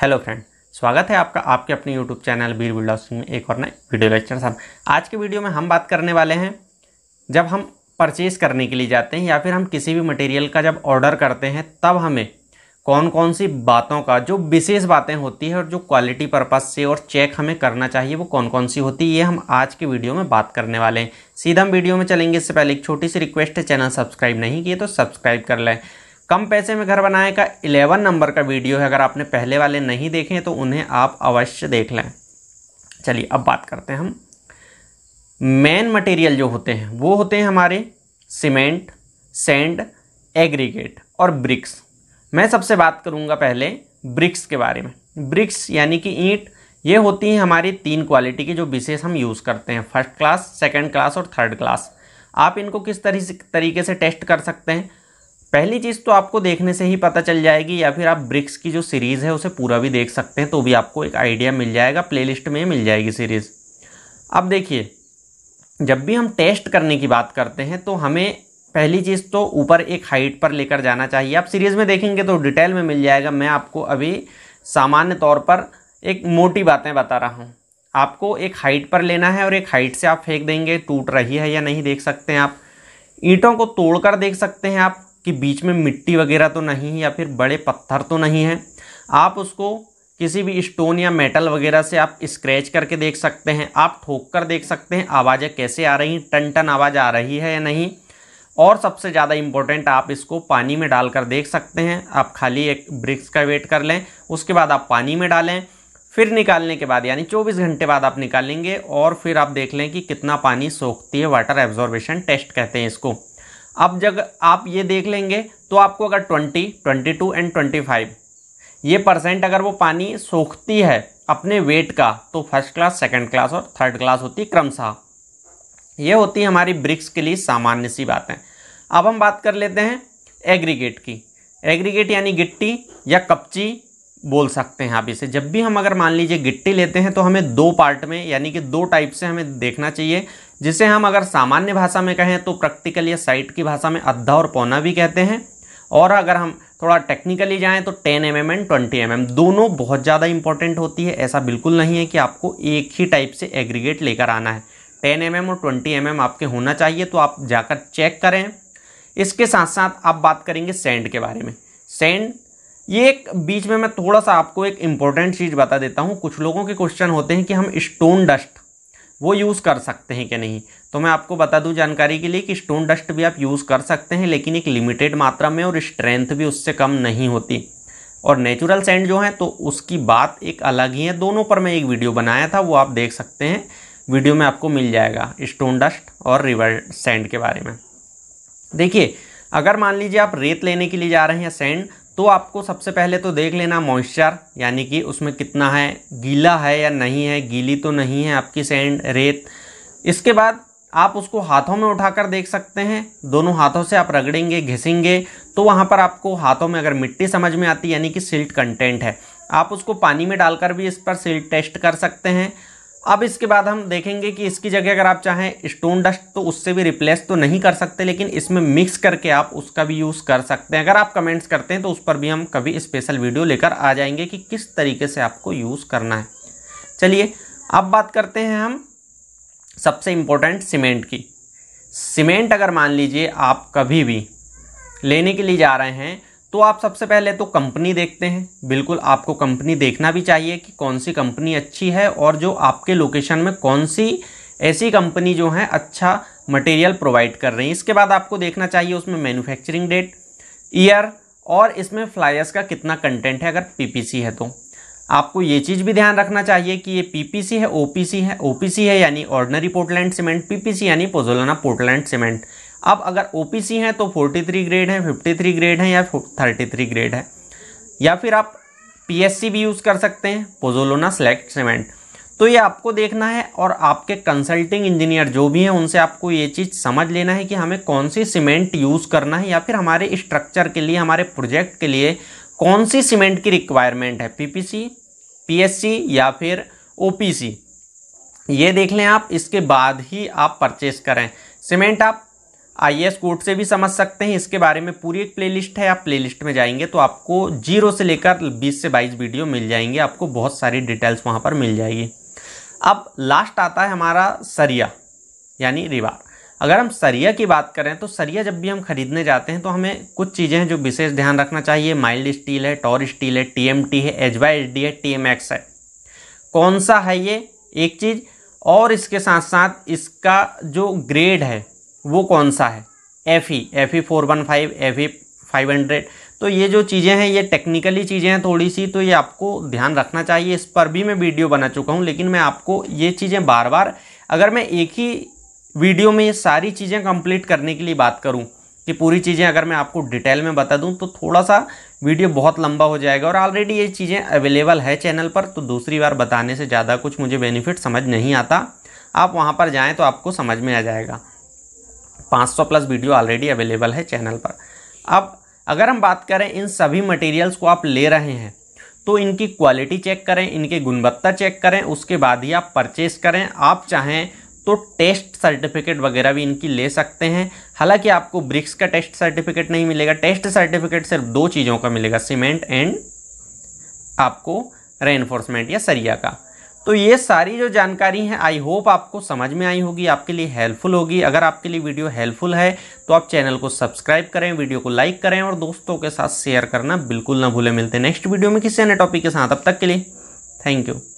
hello friend स्वागत है आपका आपके अपने यूट्यूब चैनल बीर बिल्डा में एक और नए वीडियो लेक्चर साहब आज के वीडियो में हम बात करने वाले हैं जब हम परचेज़ करने के लिए जाते हैं या फिर हम किसी भी मटेरियल का जब ऑर्डर करते हैं तब हमें कौन कौन सी बातों का जो विशेष बातें होती है और जो क्वालिटी पर्पज़ से और चेक हमें करना चाहिए वो कौन कौन सी होती है ये हम आज के वीडियो में बात करने वाले हैं सीधा हम वीडियो में चलेंगे इससे पहले एक छोटी सी रिक्वेस्ट है चैनल सब्सक्राइब नहीं किए तो सब्सक्राइब कर लें कम पैसे में घर बनाए का इलेवन नंबर का वीडियो है अगर आपने पहले वाले नहीं देखे तो उन्हें आप अवश्य देख लें चलिए अब बात करते हैं हम मेन मटेरियल जो होते हैं वो होते हैं हमारे सीमेंट सेंड एग्रीगेट और ब्रिक्स मैं सबसे बात करूंगा पहले ब्रिक्स के बारे में ब्रिक्स यानी कि ईंट ये होती हैं हमारी तीन क्वालिटी की जो विशेष हम यूज़ करते हैं फर्स्ट क्लास सेकेंड क्लास और थर्ड क्लास आप इनको किस तरी तरीके से टेस्ट कर सकते हैं पहली चीज़ तो आपको देखने से ही पता चल जाएगी या फिर आप ब्रिक्स की जो सीरीज़ है उसे पूरा भी देख सकते हैं तो भी आपको एक आइडिया मिल जाएगा प्ले में मिल जाएगी सीरीज़ अब देखिए जब भी हम टेस्ट करने की बात करते हैं तो हमें पहली चीज़ तो ऊपर एक हाइट पर लेकर जाना चाहिए आप सीरीज़ में देखेंगे तो डिटेल में मिल जाएगा मैं आपको अभी सामान्य तौर पर एक मोटी बातें बता रहा हूँ आपको एक हाइट पर लेना है और एक हाइट से आप फेंक देंगे टूट रही है या नहीं देख सकते हैं आप ईंटों को तोड़कर देख सकते हैं आप कि बीच में मिट्टी वगैरह तो नहीं है या फिर बड़े पत्थर तो नहीं है आप उसको किसी भी स्टोन या मेटल वगैरह से आप स्क्रैच करके देख सकते हैं आप ठोक कर देख सकते हैं आवाज़ें कैसे आ रही टन टन आवाज़ आ रही है या नहीं और सबसे ज़्यादा इम्पोर्टेंट आप इसको पानी में डालकर देख सकते हैं आप खाली एक ब्रिक्स का वेट कर लें उसके बाद आप पानी में डालें फिर निकालने के बाद यानी 24 घंटे बाद आप निकालेंगे और फिर आप देख लें कि कितना पानी सोखती है वाटर एब्जॉर्बेशन टेस्ट कहते हैं इसको अब जब आप ये देख लेंगे तो आपको अगर twenty twenty two and twenty five ये परसेंट अगर वो पानी सोखती है अपने वेट का तो फर्स्ट क्लास सेकंड क्लास और थर्ड क्लास होती क्रमशः ये होती है हमारी ब्रिक्स के लिए सामान्य सी बातें अब हम बात कर लेते हैं एग्रीगेट की एग्रीगेट यानी गिट्टी या कपची बोल सकते हैं आप इसे जब भी हम अगर मान लीजिए गिट्टी लेते हैं तो हमें दो पार्ट में यानी कि दो टाइप से हमें देखना चाहिए जिसे हम अगर सामान्य भाषा में कहें तो प्रैक्टिकली या साइट की भाषा में अद्धा और पौना भी कहते हैं और अगर हम थोड़ा टेक्निकली जाएं तो 10 M M and twenty M दोनों बहुत ज़्यादा इंपॉर्टेंट होती है ऐसा बिल्कुल नहीं है कि आपको एक ही टाइप से एग्रीगेट लेकर आना है 10 एम mm और 20 एम mm आपके होना चाहिए तो आप जाकर चेक करें इसके साथ साथ आप बात करेंगे सेंड के बारे में सेंड ये एक बीच में मैं थोड़ा सा आपको एक इम्पॉर्टेंट चीज़ बता देता हूँ कुछ लोगों के क्वेश्चन होते हैं कि हम स्टोन डस्ट वो यूज़ कर सकते हैं कि नहीं तो मैं आपको बता दूं जानकारी के लिए कि स्टोन डस्ट भी आप यूज़ कर सकते हैं लेकिन एक लिमिटेड मात्रा में और स्ट्रेंथ भी उससे कम नहीं होती और नेचुरल सेंड जो है तो उसकी बात एक अलग ही है दोनों पर मैं एक वीडियो बनाया था वो आप देख सकते हैं वीडियो में आपको मिल जाएगा स्टोन डस्ट और रिवर सेंड के बारे में देखिए अगर मान लीजिए आप रेत लेने के लिए जा रहे हैं सेंड तो आपको सबसे पहले तो देख लेना मॉइस्चर यानी कि उसमें कितना है गीला है या नहीं है गीली तो नहीं है आपकी सैंड रेत इसके बाद आप उसको हाथों में उठाकर देख सकते हैं दोनों हाथों से आप रगड़ेंगे घिसेंगे तो वहाँ पर आपको हाथों में अगर मिट्टी समझ में आती यानी कि सिल्ट कंटेंट है आप उसको पानी में डालकर भी इस पर सिल्ट टेस्ट कर सकते हैं अब इसके बाद हम देखेंगे कि इसकी जगह अगर आप चाहें स्टोन डस्ट तो उससे भी रिप्लेस तो नहीं कर सकते लेकिन इसमें मिक्स करके आप उसका भी यूज़ कर सकते हैं अगर आप कमेंट्स करते हैं तो उस पर भी हम कभी स्पेशल वीडियो लेकर आ जाएंगे कि किस तरीके से आपको यूज़ करना है चलिए अब बात करते हैं हम सबसे इम्पोर्टेंट सीमेंट की सीमेंट अगर मान लीजिए आप कभी भी लेने के लिए जा रहे हैं तो आप सबसे पहले तो कंपनी देखते हैं बिल्कुल आपको कंपनी देखना भी चाहिए कि कौन सी कंपनी अच्छी है और जो आपके लोकेशन में कौन सी ऐसी कंपनी जो है अच्छा मटेरियल प्रोवाइड कर रही है इसके बाद आपको देखना चाहिए उसमें मैन्युफैक्चरिंग डेट ईयर और इसमें फ्लायर्स का कितना कंटेंट है अगर पीपीसी है तो आपको ये चीज़ भी ध्यान रखना चाहिए कि ये पीपीसी है ओपीसी है ओपीसी है यानी ऑर्डनरी पोर्टलैंड सीमेंट पीपीसी यानी पोजोलाना पोर्टलैंड सीमेंट अब अगर ओ हैं तो 43 ग्रेड हैं 53 ग्रेड हैं या 33 ग्रेड है या फिर आप पी भी यूज़ कर सकते हैं पोजोलोना सेलेक्ट सीमेंट तो ये आपको देखना है और आपके कंसल्टिंग इंजीनियर जो भी हैं उनसे आपको ये चीज़ समझ लेना है कि हमें कौन सी सीमेंट यूज़ करना है या फिर हमारे स्ट्रक्चर के लिए हमारे प्रोजेक्ट के लिए कौन सी सीमेंट की रिक्वायरमेंट है एस सी या फिर सी ये देख लें आप इसके बाद ही आप परचेस करें सीमेंट आप आई कोड से भी समझ सकते हैं इसके बारे में पूरी एक प्लेलिस्ट है आप प्लेलिस्ट में जाएंगे तो आपको जीरो से लेकर 20 से 22 वीडियो मिल जाएंगे आपको बहुत सारी डिटेल्स वहाँ पर मिल जाएगी अब लास्ट आता है हमारा सरिया यानी रिवार अगर हम सरिया की बात करें तो सरिया जब भी हम खरीदने जाते हैं तो हमें कुछ चीज़ें हैं जो विशेष ध्यान रखना चाहिए माइल्ड स्टील है टॉर स्टील है टी है एच वाई एच डी है टी है कौन सा है ये एक चीज़ और इसके साथ साथ इसका जो ग्रेड है वो कौन सा है F E F E four one five F E five hundred तो ये जो चीज़ें हैं ये टेक्निकली चीज़ें हैं थोड़ी सी तो ये आपको ध्यान रखना चाहिए इस पर भी मैं वीडियो बना चुका हूँ लेकिन मैं आपको ये चीज़ें बार बार अगर मैं एक ही वीडियो में ये सारी चीज़ें कंप्लीट करने के लिए बात करूँ कि पूरी चीज़ें अगर मैं आपको डिटेल में बता दूँ तो थोड़ा सा वीडियो बहुत लंबा हो जाएगा और ऑलरेडी ये चीज़ें अवेलेबल है चैनल पर तो दूसरी बार बताने से ज़्यादा कुछ मुझे बेनिफिट समझ नहीं आता आप वहाँ पर जाएँ तो आपको समझ में आ जाएगा 500 प्लस वीडियो ऑलरेडी अवेलेबल है चैनल पर अब अगर हम बात करें इन सभी मटेरियल्स को आप ले रहे हैं तो इनकी क्वालिटी चेक करें इनकी गुणवत्ता चेक करें उसके बाद ही आप परचेस करें आप चाहें तो टेस्ट सर्टिफिकेट वगैरह भी इनकी ले सकते हैं हालांकि आपको ब्रिक्स का टेस्ट सर्टिफिकेट नहीं मिलेगा टेस्ट सर्टिफिकेट सिर्फ दो चीज़ों का मिलेगा सीमेंट एंड आपको रेनफोर्समेंट या सरिया का तो ये सारी जो जानकारी है आई होप आपको समझ में आई होगी आपके लिए हेल्पफुल होगी अगर आपके लिए वीडियो हेल्पफुल है तो आप चैनल को सब्सक्राइब करें वीडियो को लाइक करें और दोस्तों के साथ शेयर करना बिल्कुल ना भूलें मिलते नेक्स्ट वीडियो में किसी अन्य टॉपिक के साथ अब तक के लिए थैंक यू